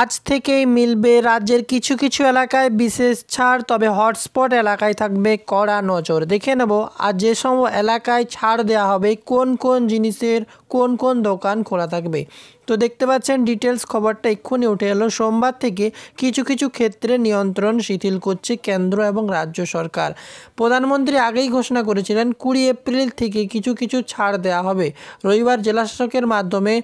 আজ থেকেই মিলবে রাজ্যের কিছু কিছু এলাকায় বিশেষ ছাড় তবে হটস্পট এলাকায় থাকবে কড়া নজর দেখে নেব আর যে সব এলাকায় ছাড় দেওয়া হবে কোন কোন জিনিসের কোন কোন দোকান খোলা থাকবে তো দেখতে পাচ্ছেন ডিটেলস খবরটা এক্ষুনি উঠে এলো সোমবার থেকে কিছু কিছু ক্ষেত্রে নিয়ন্ত্রণ শিথিল করছে কেন্দ্র এবং রাজ্য সরকার প্রধানমন্ত্রী আগেই ঘোষণা করেছিলেন কুড়ি এপ্রিল থেকে কিছু কিছু ছাড় দেওয়া হবে রবিবার জেলাশাসকের মাধ্যমে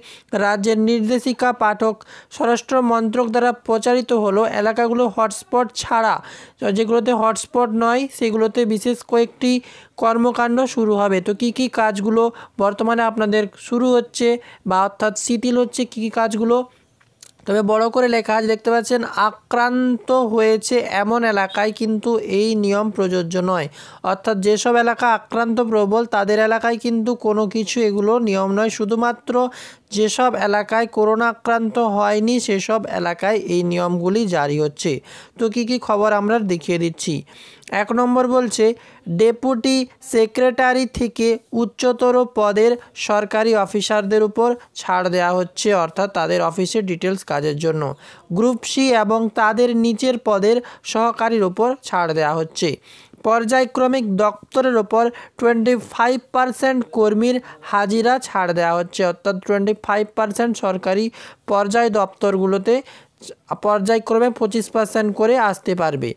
রাজ্যের নির্দেশিকা পাঠক স্বরাষ্ট্র মন্ত্রক দ্বারা প্রচারিত হলো এলাকাগুলো হটস্পট ছাড়া যেগুলোতে হটস্পট নয় সেগুলোতে বিশেষ কয়েকটি কর্মকাণ্ড শুরু হবে তো কি কি কাজগুলো বর্তমানে আপনাদের শুরু হচ্ছে বা অর্থাৎ শিথিল হচ্ছে হচ্ছে কী কী কাজগুলো তবে বড় করে লেখা আছে দেখতে পাচ্ছেন আক্রান্ত হয়েছে এমন এলাকায় কিন্তু এই নিয়ম প্রযোজ্য নয় অর্থাৎ যেসব এলাকা আক্রান্ত প্রবল তাদের এলাকায় কিন্তু কোনো কিছু এগুলো নিয়ম নয় শুধুমাত্র যেসব এলাকায় করোনা আক্রান্ত হয়নি সেসব এলাকায় এই নিয়মগুলি জারি হচ্ছে তো কি কি খবর আমরা দেখিয়ে দিচ্ছি এক নম্বর বলছে ডেপুটি সেক্রেটারি থেকে উচ্চতর পদের সরকারি অফিসারদের উপর ছাড় দেওয়া হচ্ছে অর্থাৎ তাদের অফিসের ডিটেলস কাজের জন্য গ্রুপ সি এবং তাদের নিচের পদের সহকারীর উপর ছাড় দেওয়া হচ্ছে পর্যায়ক্রমিক দপ্তরের ওপর টোয়েন্টি ফাইভ পারসেন্ট কর্মীর হাজিরা ছাড় দেওয়া হচ্ছে অর্থাৎ টোয়েন্টি ফাইভ পারসেন্ট সরকারি পর্যায় দপ্তরগুলোতে পর্যায়ক্রমে পঁচিশ পারসেন্ট করে আসতে পারবে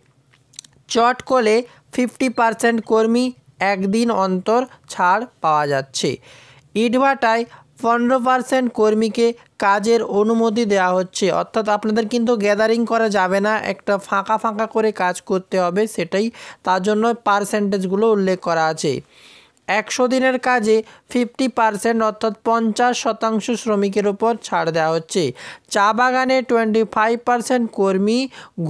চট কলে ফিফটি পারসেন্ট কর্মী একদিন অন্তর ছাড় পাওয়া যাচ্ছে ইটভাটায় পনেরো পার্সেন্ট কর্মীকে কাজের অনুমতি দেওয়া হচ্ছে অর্থাৎ আপনাদের কিন্তু গ্যাদারিং করা যাবে না একটা ফাঁকা ফাঁকা করে কাজ করতে হবে সেটাই তার জন্য পার্সেন্টেজগুলো উল্লেখ করা আছে একশো দিনের কাজে ফিফটি পার্সেন্ট অর্থাৎ পঞ্চাশ শতাংশ শ্রমিকের ওপর ছাড় দেওয়া হচ্ছে চা বাগানে টোয়েন্টি ফাইভ পার্সেন্ট কর্মী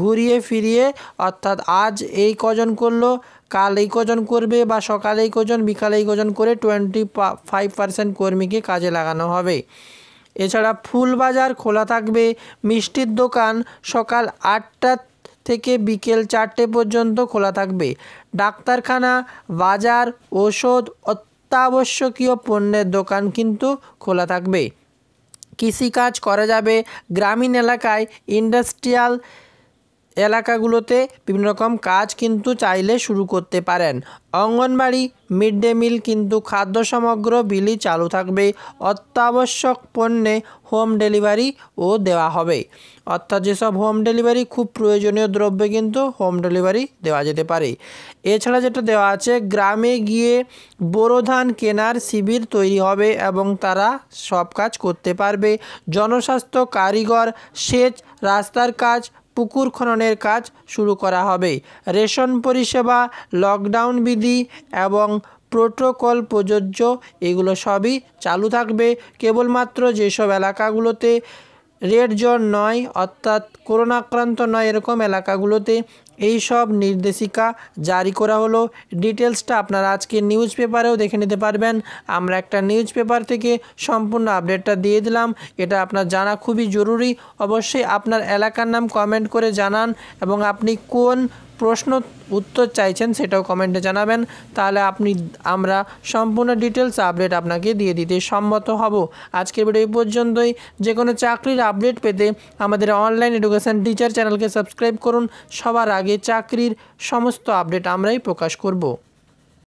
ঘুরিয়ে ফিরিয়ে অর্থাৎ আজ এই কজন করলো কাল এই কজন করবে বা সকালে এই কজন বিকালে এই কজন করে টোয়েন্টি ফাইভ পার্সেন্ট কর্মীকে কাজে লাগানো হবে এছাড়া ফুল বাজার খোলা থাকবে মিষ্টির দোকান সকাল আটটা থেকে বিকেল চারটে পর্যন্ত খোলা থাকবে ডাক্তারখানা বাজার ওষুধ অত্যাবশ্যকীয় পণ্যের দোকান কিন্তু খোলা থাকবে কৃষিকাজ করা যাবে গ্রামীণ এলাকায় ইন্ডাস্ট্রিয়াল এলাকাগুলোতে বিভিন্ন রকম কাজ কিন্তু চাইলে শুরু করতে পারেন অঙ্গনবাড়ি মিড ডে মিল কিন্তু খাদ্য সমগ্র বিলি চালু থাকবে অত্যাবশ্যক পণ্যে হোম ডেলিভারি ও দেওয়া হবে অর্থাৎ যেসব হোম ডেলিভারি খুব প্রয়োজনীয় দ্রব্যে কিন্তু হোম ডেলিভারি দেওয়া যেতে পারে এছাড়া যেটা দেওয়া আছে গ্রামে গিয়ে বোরো ধান কেনার শিবির তৈরি হবে এবং তারা সব কাজ করতে পারবে জনস্বাস্থ্য কারিগর সেচ রাস্তার কাজ পুকুর খননের কাজ শুরু করা হবে রেশন পরিষেবা লকডাউন বিধি এবং প্রোটোকল প্রযোজ্য এগুলো সবই চালু থাকবে কেবলমাত্র যেসব এলাকাগুলোতে রেড জোন নয় অর্থাৎ করোনা আক্রান্ত নয় এরকম এলাকাগুলোতে এই সব নির্দেশিকা জারি করা হলো ডিটেলসটা আপনারা আজকে নিউজ পেপারেও দেখে নিতে পারবেন আমরা একটা নিউজ পেপার থেকে সম্পূর্ণ আপডেটটা দিয়ে দিলাম এটা আপনার জানা খুবই জরুরি অবশ্যই আপনার এলাকার নাম কমেন্ট করে জানান এবং আপনি কোন প্রশ্ন উত্তর চাইছেন সেটাও কমেন্টে জানাবেন তাহলে আপনি আমরা সম্পূর্ণ ডিটেলস আপডেট আপনাকে দিয়ে দিতে সম্মত হব আজকের ভিডিও পর্যন্তই যে কোনো চাকরির আপডেট পেতে আমাদের অনলাইন এডুকেশান টিচার চ্যানেলকে সাবস্ক্রাইব করুন সবার আগে চাকরির সমস্ত আপডেট আমরাই প্রকাশ করবো